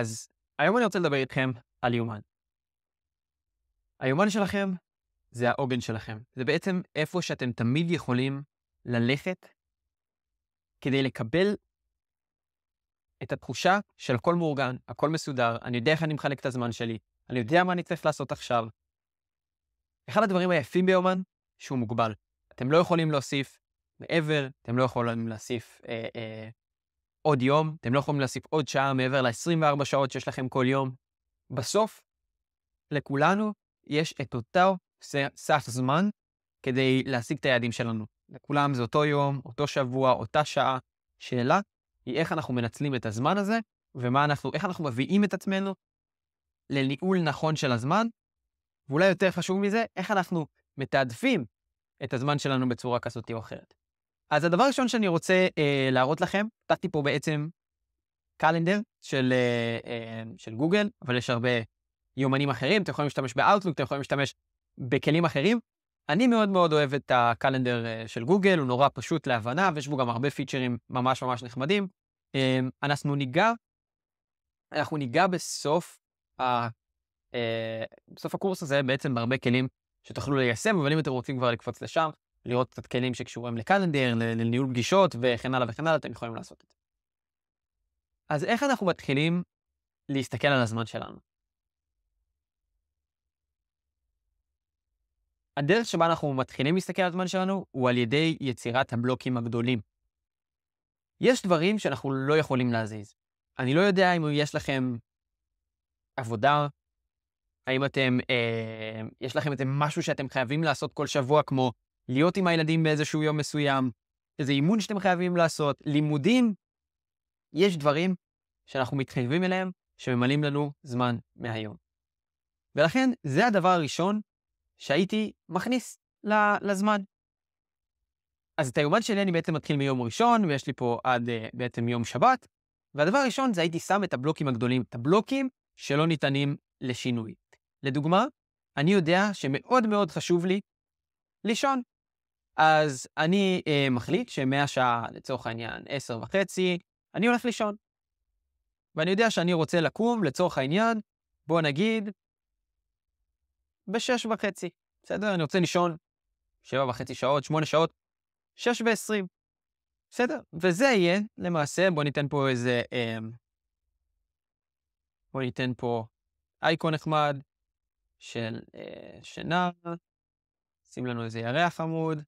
אז היום אני רוצה לדבר איתכם על יומן. היומן שלכם זה העוגן שלכם. זה בעצם איפה שאתם תמיד יכולים ללכת כדי לקבל את התחושה של הכל מאורגן, הכל מסודר, אני יודע איך אני מחלק את הזמן שלי, אני יודע מה אני צריך לעשות עכשיו. אחד הדברים היפים ביומן, שהוא מוגבל. אתם לא יכולים להוסיף מעבר, אתם לא יכולים להוסיף אה, אה, עוד יום, אתם לא יכולים להוסיף עוד שעה מעבר ל-24 שעות שיש לכם כל יום. בסוף, לכולנו יש את אותו סף זמן כדי להשיג את היעדים שלנו. לכולם זה אותו יום, אותו שבוע, אותה שעה. שאלה היא איך אנחנו מנצלים את הזמן הזה, ומה אנחנו, איך אנחנו מביאים את עצמנו לניהול נכון של הזמן, ואולי יותר חשוב מזה, איך אנחנו מתעדפים את הזמן שלנו בצורה כזאת או אחרת. אז הדבר הראשון שאני רוצה אה, להראות לכם, פתחתי פה בעצם קלנדר של, אה, אה, של גוגל, אבל יש הרבה יומנים אחרים, אתם יכולים להשתמש באאוטלוק, אתם יכולים להשתמש בכלים אחרים. אני מאוד מאוד אוהב את הקלנדר אה, של גוגל, הוא נורא פשוט להבנה, ויש בו גם הרבה פיצ'רים ממש ממש נחמדים. אה, אנחנו ניגע, אנחנו ניגע בסוף, ה, אה, בסוף הקורס הזה בעצם בהרבה כלים שתוכלו ליישם, אבל אם אתם רוצים כבר לקפוץ לשם, לראות קצת כלים שקשורים לקלנדר, לניהול פגישות וכן הלאה וכן הלאה, אתם יכולים לעשות את זה. אז איך אנחנו מתחילים להסתכל על הזמן שלנו? הדרך שבה אנחנו מתחילים להסתכל על הזמן שלנו הוא על ידי יצירת הבלוקים הגדולים. יש דברים שאנחנו לא יכולים להזיז. אני לא יודע אם יש לכם עבודה, האם אתם, אה, יש לכם איזה משהו שאתם חייבים לעשות כל שבוע, כמו להיות עם הילדים באיזשהו יום מסוים, איזה אימון שאתם חייבים לעשות, לימודים. יש דברים שאנחנו מתחייבים אליהם, שממלאים לנו זמן מהיום. ולכן, זה הדבר הראשון שהייתי מכניס לזמן. אז את היומן שלי אני בעצם מתחיל מיום ראשון, ויש לי פה עד uh, בעצם יום שבת. והדבר הראשון זה הייתי שם את הבלוקים הגדולים, את הבלוקים שלא ניתנים לשינוי. לדוגמה, אני יודע שמאוד מאוד חשוב לי לישון. אז אני אה, מחליט שמהשעה, לצורך העניין, עשר וחצי, אני הולך לישון. ואני יודע שאני רוצה לקום, לצורך העניין, בוא נגיד, בשש וחצי. בסדר? אני רוצה לישון שבע וחצי שעות, שמונה שעות, שש ועשרים. בסדר? וזה יהיה, למעשה, בוא ניתן פה איזה... אה, בוא ניתן פה אייקון נחמד של אה, שינה, שים לנו איזה ירח עמוד.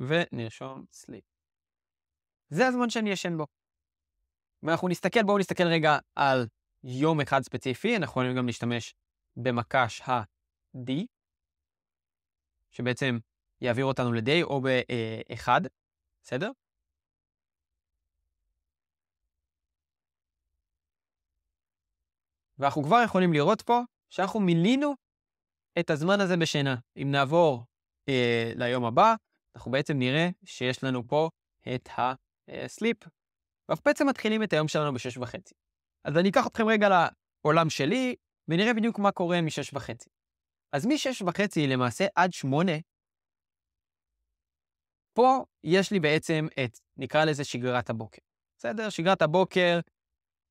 ונרשום סליפ. זה הזמן שאני ישן בו. ואנחנו נסתכל, בואו נסתכל רגע על יום אחד ספציפי, אנחנו יכולים גם להשתמש במקש ה-D, שבעצם יעביר אותנו ל day או ב-1, בסדר? ואנחנו כבר יכולים לראות פה שאנחנו מילינו את הזמן הזה בשינה. אם נעבור אה, ליום הבא, אנחנו בעצם נראה שיש לנו פה את הסליפ. ואנחנו בעצם מתחילים את היום שלנו ב-6.5. אז אני אקח אתכם רגע לעולם שלי, ונראה בדיוק מה קורה מ-6.5. אז מ-6.5 למעשה עד 8, פה יש לי בעצם את, נקרא לזה שגרת הבוקר. בסדר? שגרת הבוקר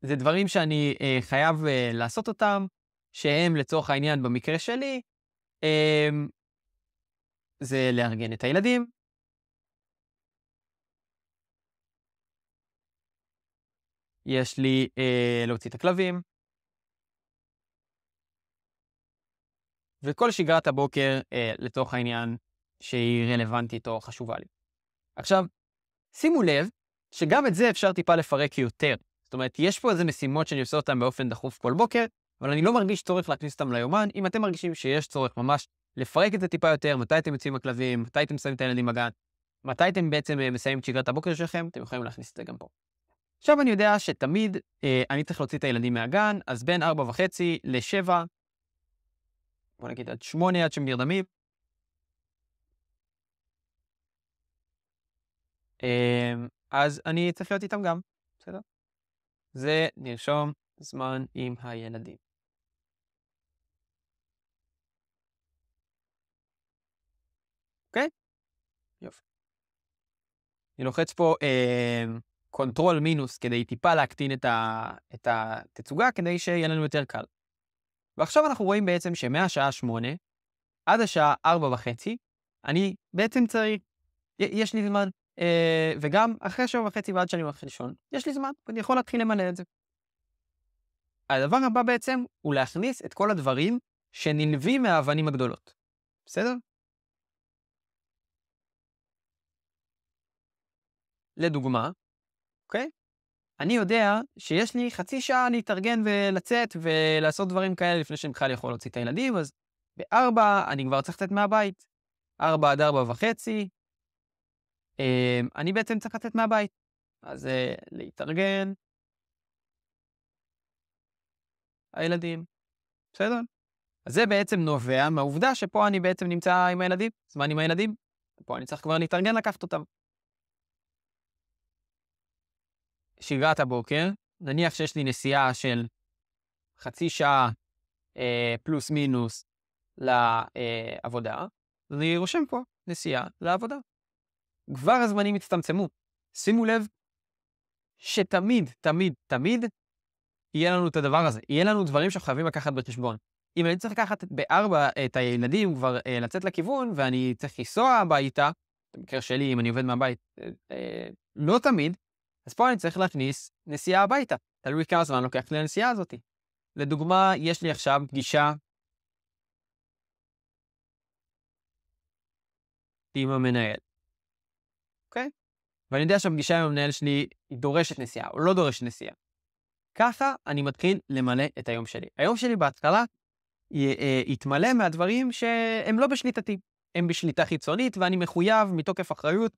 זה דברים שאני אה, חייב אה, לעשות אותם, שהם לצורך העניין במקרה שלי, אה, זה לארגן את הילדים, יש לי אה, להוציא את הכלבים, וכל שגרת הבוקר, אה, לתוך העניין, שהיא רלוונטית או חשובה לי. עכשיו, שימו לב שגם את זה אפשר טיפה לפרק יותר. זאת אומרת, יש פה איזה משימות שאני עושה אותן באופן דחוף כל בוקר, אבל אני לא מרגיש צורך להכניס אותן ליומן. אם אתם מרגישים שיש צורך ממש לפרק את זה טיפה יותר, מתי אתם יוצאים עם הכלבים, מתי אתם שמים את הילדים בגן, מתי אתם בעצם אה, מסיימים את שגרת הבוקר שלכם, אתם יכולים להכניס את זה גם פה. עכשיו אני יודע שתמיד אה, אני צריך להוציא את הילדים מהגן, אז בין 4.5 ל-7, בוא נגיד עד 8 עד שהם נרדמים. אה, אז אני צריך להיות איתם גם, בסדר? זה נרשום זמן עם הילדים. יופי. אני לוחץ פה אה, קונטרול מינוס כדי טיפה להקטין את, ה, את התצוגה, כדי שיהיה לנו יותר קל. ועכשיו אנחנו רואים בעצם שמהשעה 8 עד השעה 4 וחצי, אני בעצם צריך, יש לי זמן, אה, וגם אחרי שעה וחצי ועד שאני הולך לישון, יש לי זמן, אני יכול להתחיל למלא את זה. הדבר הבא בעצם הוא להכניס את כל הדברים שננבים מהאבנים הגדולות. בסדר? לדוגמה, אוקיי? אני יודע שיש לי חצי שעה להתארגן ולצאת ולעשות דברים כאלה לפני שאני בכלל יכול להוציא את הילדים, אז בארבע אני כבר צריך לצאת מהבית. ארבע עד ארבע וחצי, אמ, אני בעצם צריך לצאת מהבית. אז אה, להתארגן, הילדים, בסדר? אז זה בעצם נובע מהעובדה שפה אני בעצם נמצא עם הילדים, זמן עם הילדים, פה אני צריך כבר להתארגן לקחת אותם. שגרת הבוקר, נניח שיש לי נסיעה של חצי שעה אה, פלוס מינוס לעבודה, אז אני רושם פה נסיעה לעבודה. כבר הזמנים הצטמצמו. שימו לב שתמיד, תמיד, תמיד יהיה לנו את הדבר הזה. יהיה לנו דברים שאנחנו חייבים לקחת בחשבון. אם אני צריך לקחת בארבע אה, את הילדים כבר אה, לצאת לכיוון, ואני צריך לנסוע הביתה, במקרה שלי, אם אני עובד מהבית, אה, אה, לא תמיד, אז פה אני צריך להכניס נסיעה הביתה. תלוי כמה זמן לוקח לי הנסיעה הזאת. לדוגמה, יש לי עכשיו פגישה עם המנהל, אוקיי? Okay? ואני יודע שהפגישה עם המנהל שלי היא דורשת נסיעה או לא דורשת נסיעה. ככה אני מתחיל למלא את היום שלי. היום שלי בהתחלה יתמלא אה, אה, מהדברים שהם לא בשליטתי, הם בשליטה חיצונית ואני מחויב מתוקף אחריות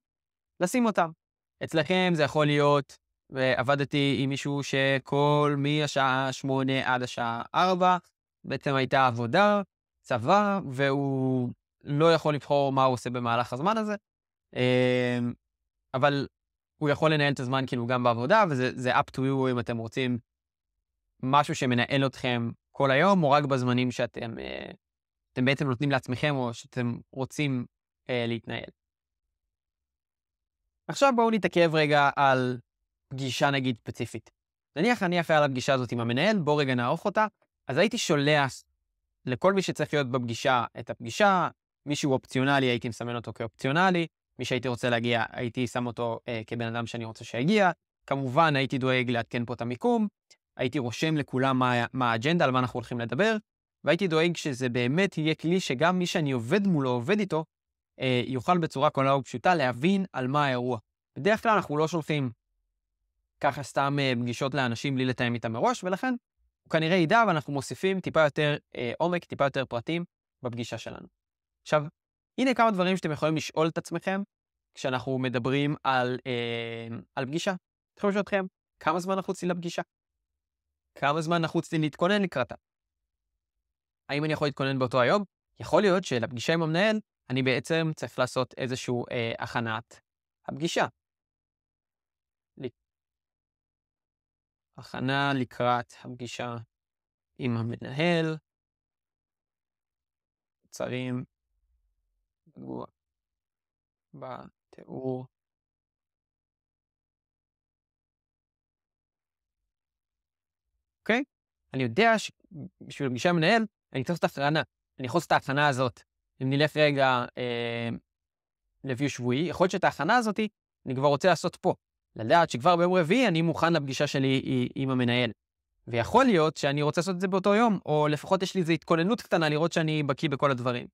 לשים אותם. אצלכם זה יכול להיות, עבדתי עם מישהו שכל מהשעה 8 עד השעה 4, בעצם הייתה עבודה, צבא, והוא לא יכול לבחור מה הוא עושה במהלך הזמן הזה, אמ, אבל הוא יכול לנהל את הזמן כאילו גם בעבודה, וזה up to you אם אתם רוצים משהו שמנהל אתכם כל היום, או רק בזמנים שאתם אה, אתם בעצם נותנים לעצמכם, או שאתם רוצים אה, להתנהל. עכשיו בואו נתעכב רגע על פגישה נגיד ספציפית. נניח אני אחראי על הפגישה הזאת עם המנהל, בואו רגע נערוך אותה, אז הייתי שולח לכל מי שצריך להיות בפגישה את הפגישה, מי שהוא אופציונלי הייתי מסמן אותו כאופציונלי, מי שהייתי רוצה להגיע הייתי שם אותו אה, כבן אדם שאני רוצה שיגיע, כמובן הייתי דואג לעדכן פה את המיקום, הייתי רושם לכולם מה, מה האג'נדה, על מה אנחנו הולכים לדבר, והייתי דואג שזה באמת יהיה כלי שגם מי שאני עובד מולו, עובד איתו, אה, יוכל בצורה קולה ופשוטה להבין על מה האירוע. בדרך כלל אנחנו לא שולחים ככה סתם אה, פגישות לאנשים בלי לתאם איתם מראש, ולכן הוא כנראה ידע, אבל אנחנו מוסיפים טיפה יותר אה, עומק, טיפה יותר פרטים בפגישה שלנו. עכשיו, הנה כמה דברים שאתם יכולים לשאול את עצמכם כשאנחנו מדברים על, אה, על פגישה. לשאול אתכם, כמה זמן נחוץ לי לפגישה? כמה זמן נחוץ לי להתכונן לקראתה? האם אני יכול להתכונן באותו היום? יכול להיות שלפגישה עם המנהל אני בעצם צריך לעשות איזושהי אה, הכנת הפגישה. הכנה לקראת הפגישה עם המנהל, מוצרים בתיאור. אוקיי? Okay? אני יודע שבשביל פגישה עם מנהל, אני צריך לעשות את ההכנה. אני יכול לעשות את ההכנה הזאת אם נלך רגע אה, לביו שבועי, יכול להיות שאת ההכנה הזאת אני כבר רוצה לעשות פה. לדעת שכבר ביום רביעי אני מוכן לפגישה שלי עם המנהל. ויכול להיות שאני רוצה לעשות את זה באותו יום, או לפחות יש לי איזו התכוננות קטנה לראות שאני בקיא בכל הדברים.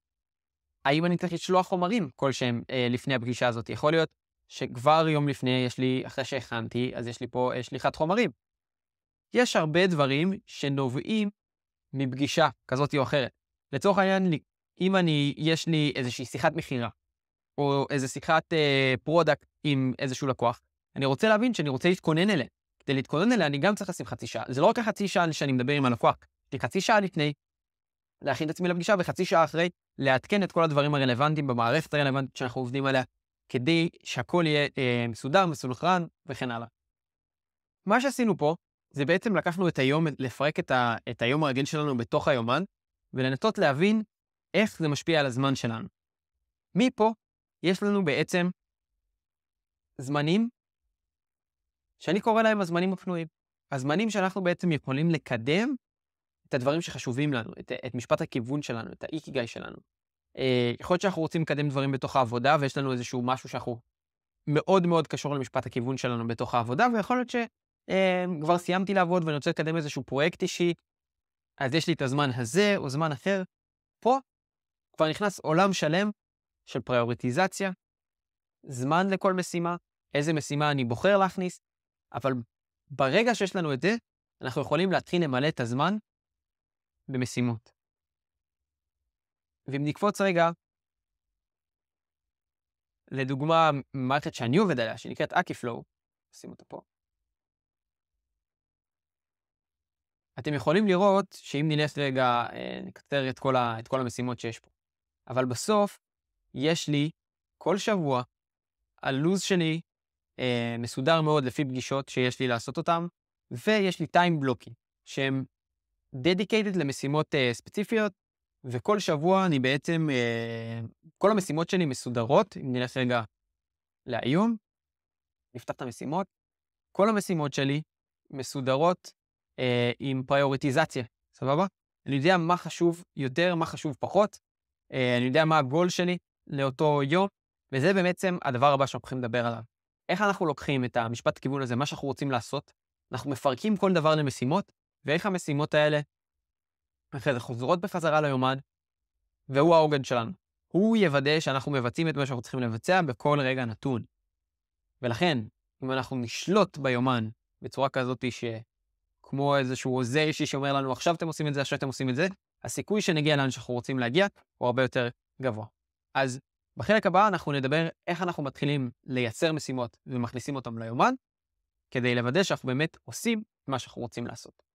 האם אני צריך לשלוח חומרים כלשהם אה, לפני הפגישה הזאת? יכול להיות שכבר יום לפני יש לי, אחרי שהכנתי, אז יש לי פה אה, שליחת חומרים. יש הרבה דברים שנובעים מפגישה כזאת או אחרת. לצורך העניין, אם אני, יש לי איזושהי שיחת מכירה, או איזו שיחת אה, פרודקט עם איזשהו לקוח, אני רוצה להבין שאני רוצה להתכונן אליה. כדי להתכונן אליה, אני גם צריך לשים חצי שעה. זה לא רק החצי שעה שאני מדבר עם הלקוח, יש לי חצי שעה לפני, להכין את עצמי לפגישה, וחצי שעה אחרי, לעדכן את כל הדברים הרלוונטיים במערכת הרלוונטית שאנחנו עובדים עליה, כדי שהכל יהיה אה, מסודר, מסונכרן וכן הלאה. מה שעשינו פה, זה בעצם לקחנו את היום, לפרק את, ה, את היום הרגיל שלנו בתוך היומן, ולנסות להבין איך זה משפיע על הזמן שלנו. מפה יש לנו בעצם זמנים שאני קורא להם הזמנים הפנויים. הזמנים שאנחנו בעצם יכולים לקדם את הדברים שחשובים לנו, את, את משפט הכיוון שלנו, את האיקיגאי שלנו. אה, יכול להיות שאנחנו רוצים לקדם דברים בתוך העבודה, ויש לנו איזשהו משהו שאנחנו מאוד מאוד קשור למשפט הכיוון שלנו בתוך העבודה, ויכול להיות שכבר אה, סיימתי לעבוד ואני רוצה לקדם איזשהו פרויקט אישי, אז יש לי את הזמן הזה או זמן אחר. פה כבר נכנס עולם שלם של פריוריטיזציה, זמן לכל משימה, איזה משימה אני בוחר להכניס, אבל ברגע שיש לנו את זה, אנחנו יכולים להתחיל למלא את הזמן במשימות. ואם נקפוץ רגע, לדוגמה, מערכת שאני עובד עליה, שנקראת אקיפלואו, נשים אותה פה. אתם יכולים לראות שאם נלך רגע, אה, נקצר את כל, ה, את כל המשימות שיש פה. אבל בסוף יש לי כל שבוע, הלו"ז שלי אה, מסודר מאוד לפי פגישות שיש לי לעשות אותן, ויש לי טיים בלוקים, שהם דדיקייטד למשימות אה, ספציפיות, וכל שבוע אני בעצם, אה, כל המשימות שלי מסודרות, אם נלך רגע לאיום, נפתח את המשימות, כל המשימות שלי מסודרות אה, עם פריוריטיזציה, סבבה? אני יודע מה חשוב יותר, מה חשוב פחות, אה, אני יודע מה הגול שלי לאותו יום, וזה בעצם הדבר הבא שאנחנו הולכים לדבר עליו. איך אנחנו לוקחים את המשפט כיוון הזה, מה שאנחנו רוצים לעשות, אנחנו מפרקים כל דבר למשימות, ואיך המשימות האלה אחרי זה חוזרות בחזרה ליומן, והוא העוגן שלנו. הוא יוודא שאנחנו מבצעים את מה שאנחנו צריכים לבצע בכל רגע נתון. ולכן, אם אנחנו נשלוט ביומן בצורה כזאת שכמו איזשהו עוזר אישי שאומר לנו, עכשיו אתם עושים את זה, עכשיו אתם עושים את זה, הסיכוי שנגיע לאן שאנחנו רוצים להגיע הוא הרבה יותר גבוה. אז בחלק הבא אנחנו נדבר איך אנחנו מתחילים לייצר משימות ומכניסים אותן ליומן, כדי לוודא שאנחנו באמת עושים מה שאנחנו רוצים לעשות.